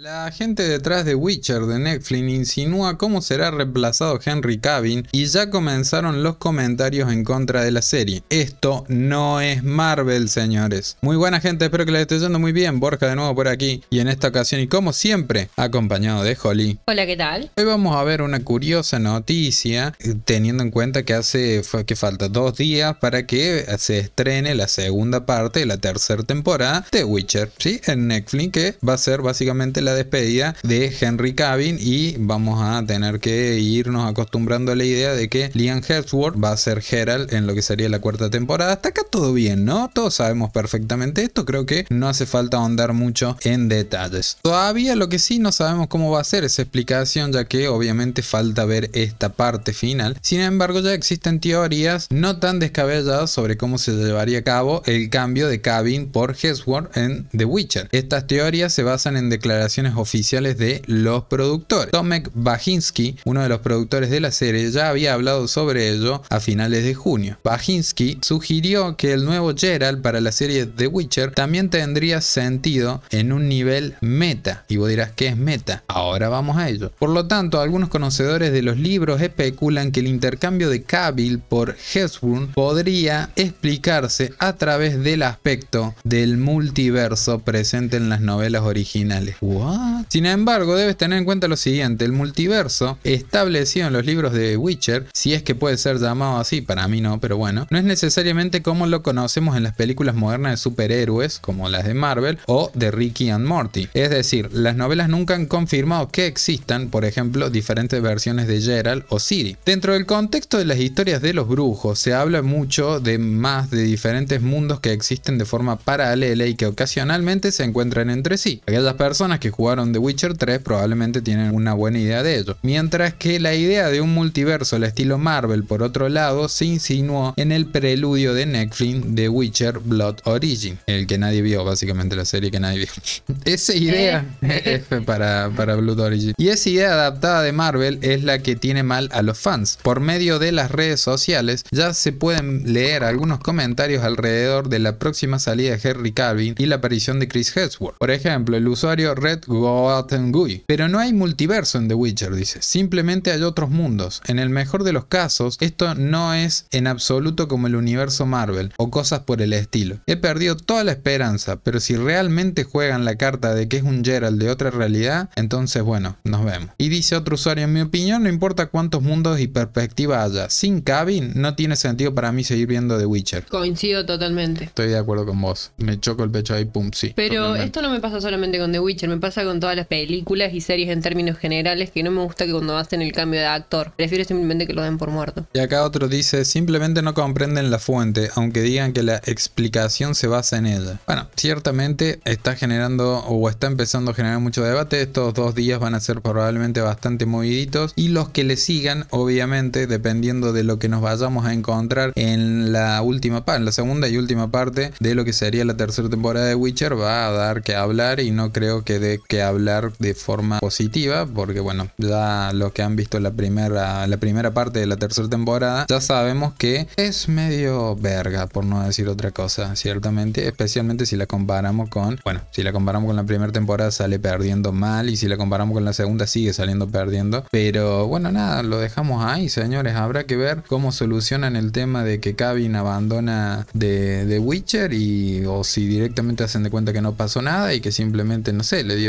La gente detrás de Witcher de Netflix insinúa cómo será reemplazado Henry Cavill y ya comenzaron los comentarios en contra de la serie. Esto no es Marvel, señores. Muy buena gente, espero que les esté yendo muy bien. Borja de nuevo por aquí y en esta ocasión y como siempre, acompañado de Holly. Hola, ¿qué tal? Hoy vamos a ver una curiosa noticia eh, teniendo en cuenta que hace que falta dos días para que se estrene la segunda parte de la tercera temporada de Witcher, ¿sí? En Netflix que va a ser básicamente la despedida de Henry Cavill y vamos a tener que irnos acostumbrando a la idea de que Liam Hemsworth va a ser Gerald en lo que sería la cuarta temporada. Hasta acá todo bien, ¿no? Todos sabemos perfectamente esto, creo que no hace falta ahondar mucho en detalles. Todavía lo que sí no sabemos cómo va a ser esa explicación, ya que obviamente falta ver esta parte final. Sin embargo, ya existen teorías no tan descabelladas sobre cómo se llevaría a cabo el cambio de Cabin por Hemsworth en The Witcher. Estas teorías se basan en declaraciones oficiales de los productores. Tomek Bajinski, uno de los productores de la serie, ya había hablado sobre ello a finales de junio. Bajinski sugirió que el nuevo Gerald para la serie The Witcher también tendría sentido en un nivel meta. Y vos dirás, que es meta? Ahora vamos a ello. Por lo tanto, algunos conocedores de los libros especulan que el intercambio de Cavill por Hesburn podría explicarse a través del aspecto del multiverso presente en las novelas originales. Ah. Sin embargo, debes tener en cuenta lo siguiente, el multiverso establecido en los libros de Witcher, si es que puede ser llamado así, para mí no, pero bueno, no es necesariamente como lo conocemos en las películas modernas de superhéroes, como las de Marvel o de Ricky and Morty. Es decir, las novelas nunca han confirmado que existan, por ejemplo, diferentes versiones de Gerald o Siri. Dentro del contexto de las historias de los brujos, se habla mucho de más de diferentes mundos que existen de forma paralela y que ocasionalmente se encuentran entre sí. Aquellas personas que jugaron The Witcher 3 probablemente tienen una buena idea de ello. Mientras que la idea de un multiverso al estilo Marvel, por otro lado, se insinuó en el preludio de Netflix de Witcher Blood Origin, el que nadie vio, básicamente la serie que nadie vio. esa idea eh. es para, para Blood Origin. Y esa idea adaptada de Marvel es la que tiene mal a los fans. Por medio de las redes sociales ya se pueden leer algunos comentarios alrededor de la próxima salida de Henry Calvin y la aparición de Chris Hemsworth. Por ejemplo, el usuario Red Red and Pero no hay multiverso en The Witcher, dice. Simplemente hay otros mundos. En el mejor de los casos, esto no es en absoluto como el universo Marvel o cosas por el estilo. He perdido toda la esperanza, pero si realmente juegan la carta de que es un Gerald de otra realidad, entonces bueno, nos vemos. Y dice otro usuario, en mi opinión no importa cuántos mundos y perspectiva haya, sin Cabin no tiene sentido para mí seguir viendo The Witcher. Coincido totalmente. Estoy de acuerdo con vos. Me choco el pecho ahí, pum, sí. Pero esto no me pasa solamente con The Witcher, me pasa con todas las películas y series en términos generales que no me gusta que cuando hacen el cambio de actor, prefiero simplemente que lo den por muerto. Y acá otro dice, simplemente no comprenden la fuente, aunque digan que la explicación se basa en ella. Bueno, ciertamente está generando o está empezando a generar mucho debate, estos dos días van a ser probablemente bastante moviditos y los que le sigan, obviamente, dependiendo de lo que nos vayamos a encontrar en la última parte, en la segunda y última parte de lo que sería la tercera temporada de Witcher, va a dar que hablar y no creo que de que hablar de forma positiva, porque bueno, ya los que han visto la primera, la primera parte de la tercera temporada, ya sabemos que es medio verga, por no decir otra cosa, ciertamente, especialmente si la comparamos con, bueno, si la comparamos con la primera temporada sale perdiendo mal y si la comparamos con la segunda sigue saliendo perdiendo, pero bueno, nada, lo dejamos ahí, señores, habrá que ver cómo solucionan el tema de que Cabin abandona de, de Witcher y o si directamente hacen de cuenta que no pasó nada y que simplemente, no sé, le dio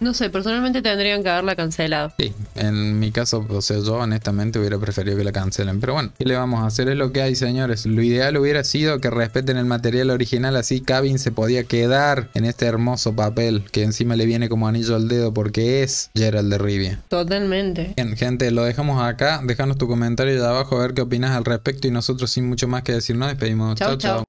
no sé, personalmente tendrían que haberla cancelado. Sí, en mi caso, o sea, yo honestamente hubiera preferido que la cancelen. Pero bueno, ¿qué le vamos a hacer? Es lo que hay, señores. Lo ideal hubiera sido que respeten el material original, así Cabin se podía quedar en este hermoso papel que encima le viene como anillo al dedo porque es Gerald de Rivia. Totalmente. Bien, gente, lo dejamos acá. Déjanos tu comentario de abajo a ver qué opinas al respecto y nosotros sin mucho más que decir nos despedimos. chao. chao.